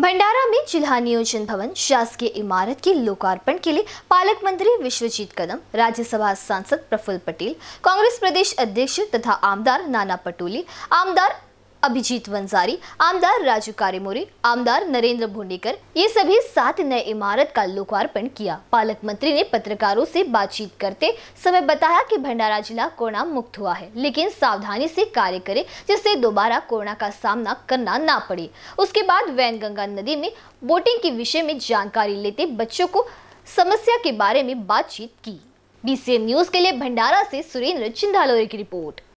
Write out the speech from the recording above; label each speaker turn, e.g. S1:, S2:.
S1: भंडारा में जिला नियोजन भवन शासकीय इमारत के लोकार्पण के लिए पालक मंत्री विश्वजीत कदम राज्यसभा सांसद प्रफुल्ल पटेल कांग्रेस प्रदेश अध्यक्ष तथा आमदार नाना पटोली आमदार अभिजीत वंजारी आमदार राजू कारेमोरे आमदार नरेंद्र भोंडेकर ये सभी सात नए इमारत का लोकार्पण किया पालक मंत्री ने पत्रकारों से बातचीत करते समय बताया कि भंडारा जिला कोरोना मुक्त हुआ है लेकिन सावधानी से कार्य करे जिससे दोबारा कोरोना का सामना करना ना पड़े उसके बाद वैनगंगा नदी में बोटिंग के विषय में जानकारी लेते बच्चों को समस्या के बारे में बातचीत की बीसीएम न्यूज के लिए भंडारा से सुरेंद्र चिंधालोरे की रिपोर्ट